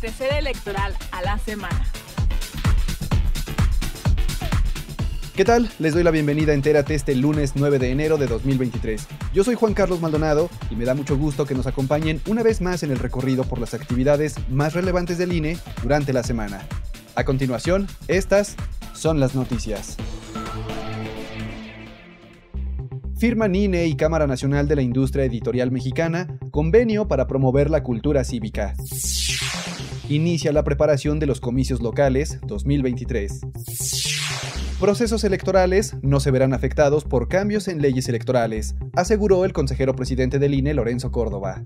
tercera electoral a la semana. ¿Qué tal? Les doy la bienvenida a Entérate este lunes 9 de enero de 2023. Yo soy Juan Carlos Maldonado y me da mucho gusto que nos acompañen una vez más en el recorrido por las actividades más relevantes del INE durante la semana. A continuación, estas son las noticias. Firman INE y Cámara Nacional de la Industria Editorial Mexicana convenio para promover la cultura cívica inicia la preparación de los comicios locales 2023. Procesos electorales no se verán afectados por cambios en leyes electorales, aseguró el consejero presidente del INE Lorenzo Córdoba.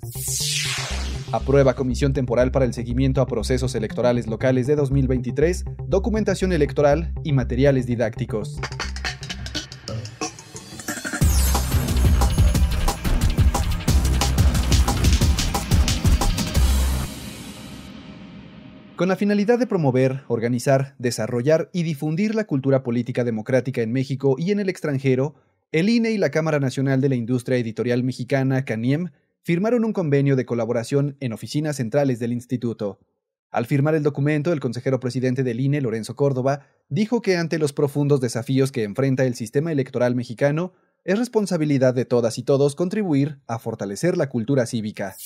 Aprueba Comisión Temporal para el Seguimiento a Procesos Electorales Locales de 2023, Documentación Electoral y Materiales Didácticos. Con la finalidad de promover, organizar, desarrollar y difundir la cultura política democrática en México y en el extranjero, el INE y la Cámara Nacional de la Industria Editorial Mexicana, CANIEM, firmaron un convenio de colaboración en oficinas centrales del instituto. Al firmar el documento, el consejero presidente del INE, Lorenzo Córdoba, dijo que ante los profundos desafíos que enfrenta el sistema electoral mexicano, es responsabilidad de todas y todos contribuir a fortalecer la cultura cívica.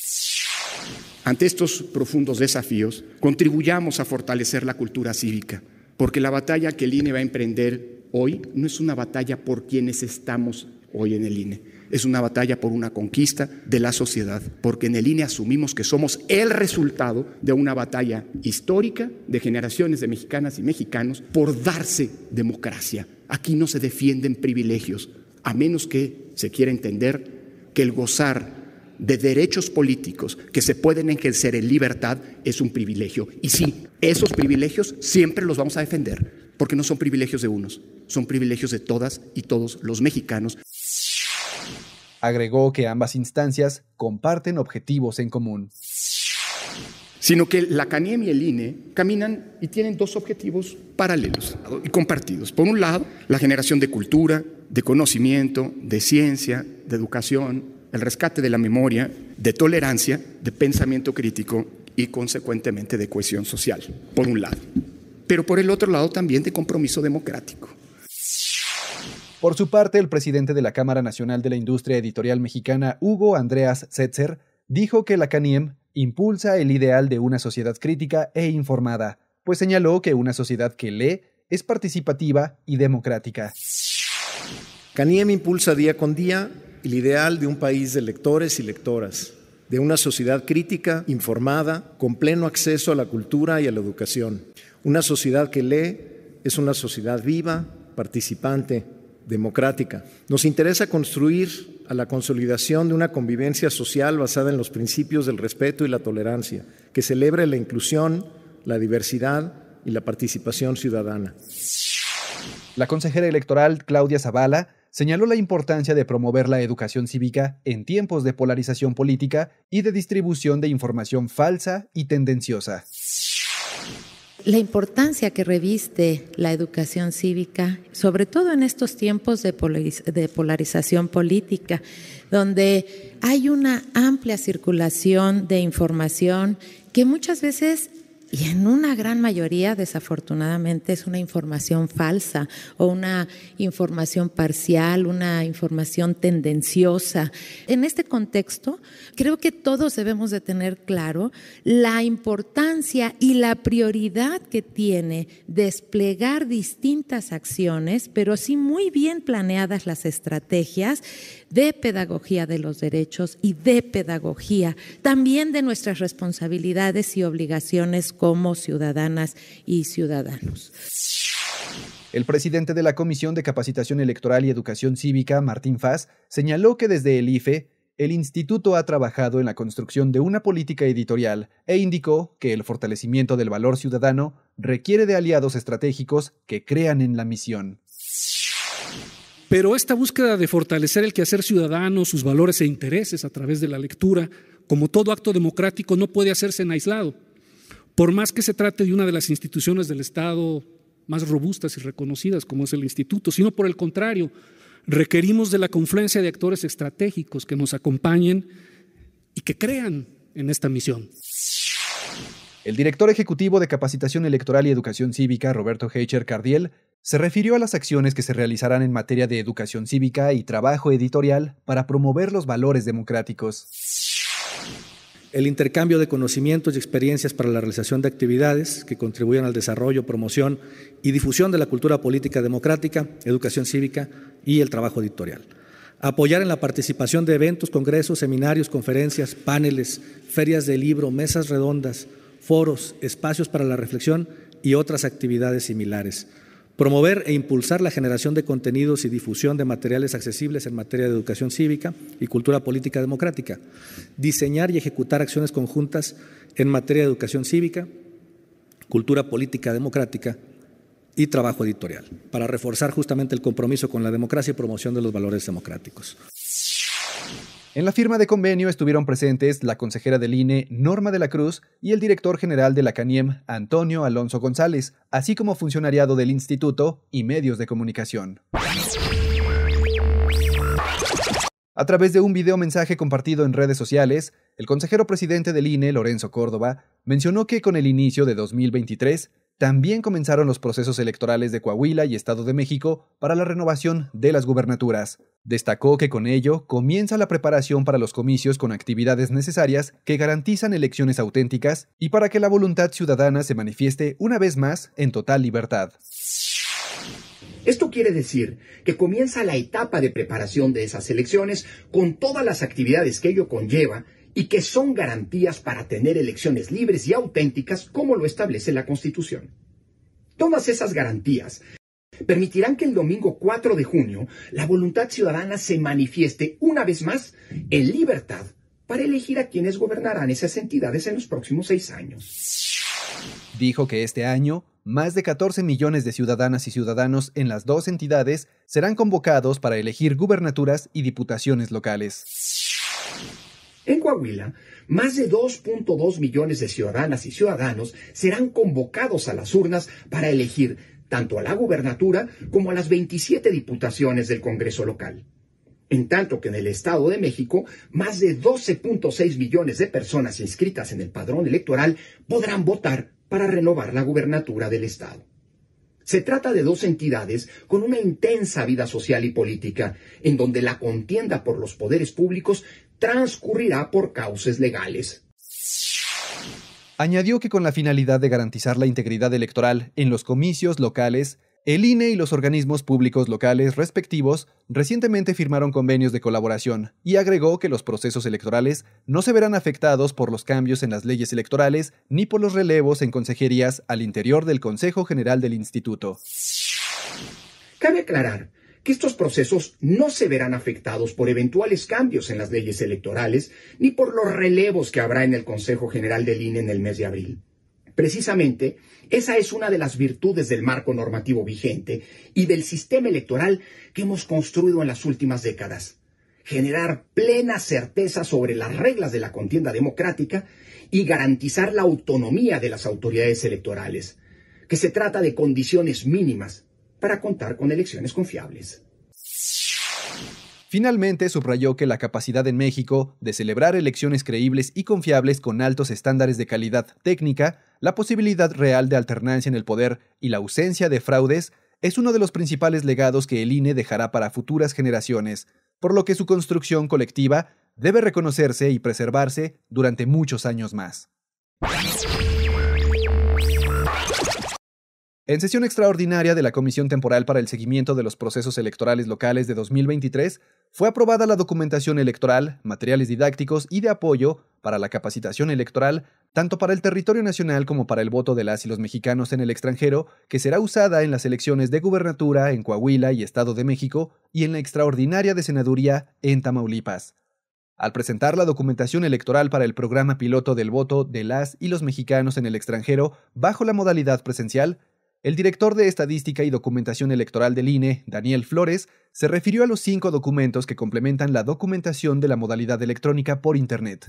Ante estos profundos desafíos, contribuyamos a fortalecer la cultura cívica, porque la batalla que el INE va a emprender hoy no es una batalla por quienes estamos hoy en el INE, es una batalla por una conquista de la sociedad, porque en el INE asumimos que somos el resultado de una batalla histórica de generaciones de mexicanas y mexicanos por darse democracia. Aquí no se defienden privilegios, a menos que se quiera entender que el gozar de derechos políticos que se pueden ejercer en libertad es un privilegio. Y sí, esos privilegios siempre los vamos a defender, porque no son privilegios de unos, son privilegios de todas y todos los mexicanos. Agregó que ambas instancias comparten objetivos en común. Sino que la CANIEM y el INE caminan y tienen dos objetivos paralelos y compartidos. Por un lado, la generación de cultura, de conocimiento, de ciencia, de educación, el rescate de la memoria, de tolerancia, de pensamiento crítico y consecuentemente de cohesión social, por un lado, pero por el otro lado también de compromiso democrático. Por su parte, el presidente de la Cámara Nacional de la Industria Editorial Mexicana, Hugo Andreas Setzer, dijo que la CANIEM impulsa el ideal de una sociedad crítica e informada, pues señaló que una sociedad que lee es participativa y democrática. CANIEM impulsa día con día el ideal de un país de lectores y lectoras, de una sociedad crítica, informada, con pleno acceso a la cultura y a la educación. Una sociedad que lee es una sociedad viva, participante, democrática. Nos interesa construir a la consolidación de una convivencia social basada en los principios del respeto y la tolerancia, que celebre la inclusión, la diversidad y la participación ciudadana. La consejera electoral Claudia Zavala señaló la importancia de promover la educación cívica en tiempos de polarización política y de distribución de información falsa y tendenciosa. La importancia que reviste la educación cívica, sobre todo en estos tiempos de, polarización política, donde hay una amplia circulación de información que muchas veces y en una gran mayoría, desafortunadamente, es una información falsa o una información parcial, una información tendenciosa. En este contexto, creo que todos debemos de tener claro la importancia y la prioridad que tiene desplegar distintas acciones, pero sí muy bien planeadas las estrategias de pedagogía de los derechos y de pedagogía, también de nuestras responsabilidades y obligaciones como ciudadanas y ciudadanos. El presidente de la Comisión de Capacitación Electoral y Educación Cívica, Martín Faz, señaló que desde el IFE, el instituto ha trabajado en la construcción de una política editorial e indicó que el fortalecimiento del valor ciudadano requiere de aliados estratégicos que crean en la misión. Pero esta búsqueda de fortalecer el quehacer ciudadano, sus valores e intereses a través de la lectura, como todo acto democrático, no puede hacerse en aislado por más que se trate de una de las instituciones del Estado más robustas y reconocidas como es el instituto, sino por el contrario, requerimos de la confluencia de actores estratégicos que nos acompañen y que crean en esta misión. El director ejecutivo de Capacitación Electoral y Educación Cívica, Roberto Heicher Cardiel, se refirió a las acciones que se realizarán en materia de educación cívica y trabajo editorial para promover los valores democráticos el intercambio de conocimientos y experiencias para la realización de actividades que contribuyan al desarrollo, promoción y difusión de la cultura política democrática, educación cívica y el trabajo editorial. Apoyar en la participación de eventos, congresos, seminarios, conferencias, paneles, ferias de libro, mesas redondas, foros, espacios para la reflexión y otras actividades similares promover e impulsar la generación de contenidos y difusión de materiales accesibles en materia de educación cívica y cultura política democrática, diseñar y ejecutar acciones conjuntas en materia de educación cívica, cultura política democrática y trabajo editorial, para reforzar justamente el compromiso con la democracia y promoción de los valores democráticos. En la firma de convenio estuvieron presentes la consejera del INE Norma de la Cruz y el director general de la CANIEM Antonio Alonso González, así como funcionariado del instituto y medios de comunicación. A través de un video mensaje compartido en redes sociales, el consejero presidente del INE, Lorenzo Córdoba, mencionó que con el inicio de 2023 también comenzaron los procesos electorales de Coahuila y Estado de México para la renovación de las gubernaturas. Destacó que con ello comienza la preparación para los comicios con actividades necesarias que garantizan elecciones auténticas y para que la voluntad ciudadana se manifieste una vez más en total libertad. Esto quiere decir que comienza la etapa de preparación de esas elecciones con todas las actividades que ello conlleva y que son garantías para tener elecciones libres y auténticas como lo establece la Constitución. Todas esas garantías permitirán que el domingo 4 de junio la voluntad ciudadana se manifieste una vez más en libertad para elegir a quienes gobernarán esas entidades en los próximos seis años. Dijo que este año, más de 14 millones de ciudadanas y ciudadanos en las dos entidades serán convocados para elegir gubernaturas y diputaciones locales. En Coahuila, más de 2.2 millones de ciudadanas y ciudadanos serán convocados a las urnas para elegir tanto a la gubernatura como a las 27 diputaciones del Congreso local. En tanto que en el Estado de México, más de 12.6 millones de personas inscritas en el padrón electoral podrán votar para renovar la gubernatura del Estado. Se trata de dos entidades con una intensa vida social y política, en donde la contienda por los poderes públicos transcurrirá por causas legales. Añadió que con la finalidad de garantizar la integridad electoral en los comicios locales, el INE y los organismos públicos locales respectivos recientemente firmaron convenios de colaboración y agregó que los procesos electorales no se verán afectados por los cambios en las leyes electorales ni por los relevos en consejerías al interior del Consejo General del Instituto. Cabe aclarar que estos procesos no se verán afectados por eventuales cambios en las leyes electorales ni por los relevos que habrá en el Consejo General del INE en el mes de abril. Precisamente, esa es una de las virtudes del marco normativo vigente y del sistema electoral que hemos construido en las últimas décadas. Generar plena certeza sobre las reglas de la contienda democrática y garantizar la autonomía de las autoridades electorales, que se trata de condiciones mínimas para contar con elecciones confiables. Finalmente, subrayó que la capacidad en México de celebrar elecciones creíbles y confiables con altos estándares de calidad técnica, la posibilidad real de alternancia en el poder y la ausencia de fraudes es uno de los principales legados que el INE dejará para futuras generaciones, por lo que su construcción colectiva debe reconocerse y preservarse durante muchos años más. En sesión extraordinaria de la Comisión Temporal para el Seguimiento de los Procesos Electorales Locales de 2023, fue aprobada la documentación electoral, materiales didácticos y de apoyo para la capacitación electoral, tanto para el territorio nacional como para el voto de las y los mexicanos en el extranjero, que será usada en las elecciones de gubernatura en Coahuila y Estado de México y en la extraordinaria de senaduría en Tamaulipas. Al presentar la documentación electoral para el programa piloto del voto de las y los mexicanos en el extranjero bajo la modalidad presencial, el director de Estadística y Documentación Electoral del INE, Daniel Flores, se refirió a los cinco documentos que complementan la documentación de la modalidad electrónica por Internet.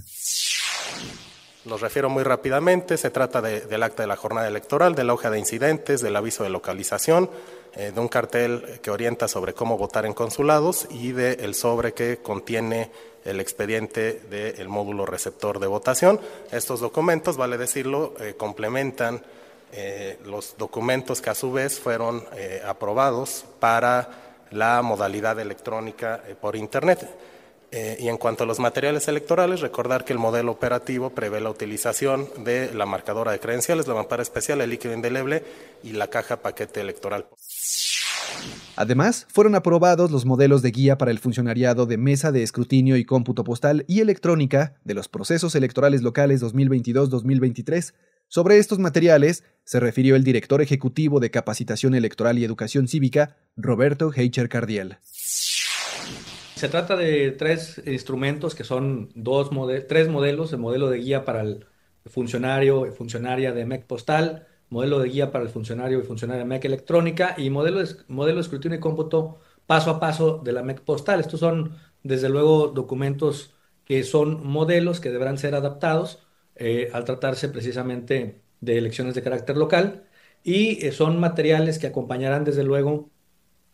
Los refiero muy rápidamente, se trata del acta de la jornada electoral, de la hoja de incidentes, del aviso de localización, eh, de un cartel que orienta sobre cómo votar en consulados y del el sobre que contiene el expediente del módulo receptor de votación. Estos documentos, vale decirlo, eh, complementan eh, los documentos que a su vez fueron eh, aprobados para la modalidad electrónica eh, por Internet. y en cuanto a los materiales electorales, recordar que el modelo operativo prevé la utilización de la marcadora de credenciales, la mampara especial, el líquido indeleble y la caja paquete electoral. Además, fueron aprobados los modelos de guía para el funcionariado de mesa de escrutinio y cómputo postal y electrónica de los procesos electorales locales 2022-2023 sobre estos materiales se refirió el director ejecutivo de Capacitación Electoral y Educación Cívica, Roberto Heicher Cardiel. Se trata de tres instrumentos que son dos tres modelos, el modelo de guía para el funcionario y funcionaria de MEC postal, modelo de guía para el funcionario y funcionaria de MEC electrónica y modelo de, modelo de escrutinio y cómputo paso a paso de la MEC postal. Estos son, desde luego, documentos que son modelos que deberán ser adaptados eh, al tratarse precisamente de elecciones de carácter local y eh, son materiales que acompañarán desde luego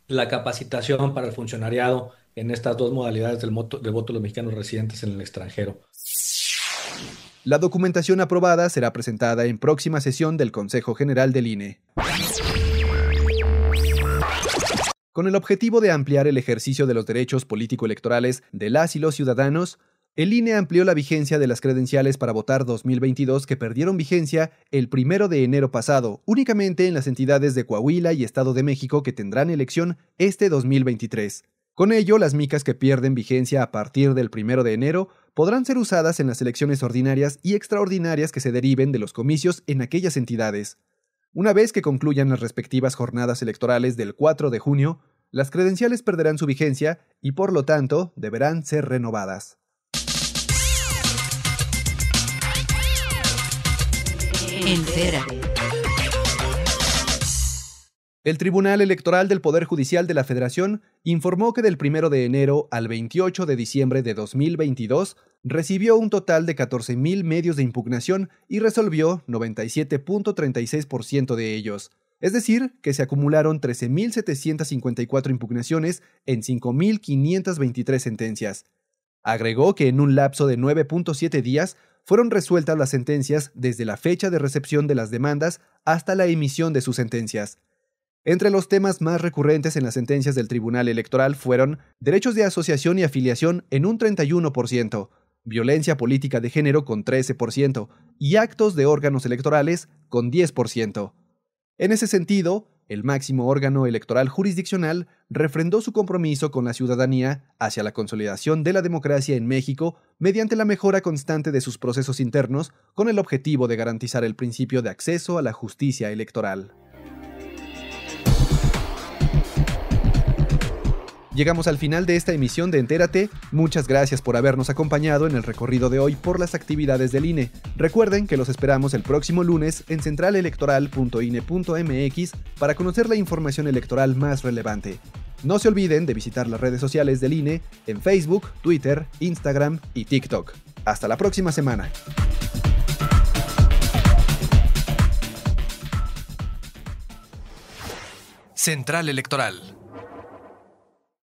la capacitación para el funcionariado en estas dos modalidades del, voto, del voto de los mexicanos residentes en el extranjero. La documentación aprobada será presentada en próxima sesión del Consejo General del INE. Con el objetivo de ampliar el ejercicio de los derechos político-electorales de las y los ciudadanos, el INE amplió la vigencia de las credenciales para votar 2022 que perdieron vigencia el primero de enero pasado, únicamente en las entidades de Coahuila y Estado de México que tendrán elección este 2023. Con ello, las micas que pierden vigencia a partir del primero de enero podrán ser usadas en las elecciones ordinarias y extraordinarias que se deriven de los comicios en aquellas entidades. Una vez que concluyan las respectivas jornadas electorales del 4 de junio, las credenciales perderán su vigencia y por lo tanto deberán ser renovadas. El Tribunal Electoral del Poder Judicial de la Federación informó que del 1 de enero al 28 de diciembre de 2022 recibió un total de 14.000 medios de impugnación y resolvió 97.36% de ellos. Es decir, que se acumularon 13.754 impugnaciones en 5.523 sentencias. Agregó que en un lapso de 9.7 días fueron resueltas las sentencias desde la fecha de recepción de las demandas hasta la emisión de sus sentencias. Entre los temas más recurrentes en las sentencias del Tribunal Electoral fueron derechos de asociación y afiliación en un 31%, violencia política de género con 13% y actos de órganos electorales con 10%. En ese sentido, el máximo órgano electoral jurisdiccional refrendó su compromiso con la ciudadanía hacia la consolidación de la democracia en México mediante la mejora constante de sus procesos internos con el objetivo de garantizar el principio de acceso a la justicia electoral. Llegamos al final de esta emisión de Entérate. Muchas gracias por habernos acompañado en el recorrido de hoy por las actividades del INE. Recuerden que los esperamos el próximo lunes en centralelectoral.ine.mx para conocer la información electoral más relevante. No se olviden de visitar las redes sociales del INE en Facebook, Twitter, Instagram y TikTok. Hasta la próxima semana. Central Electoral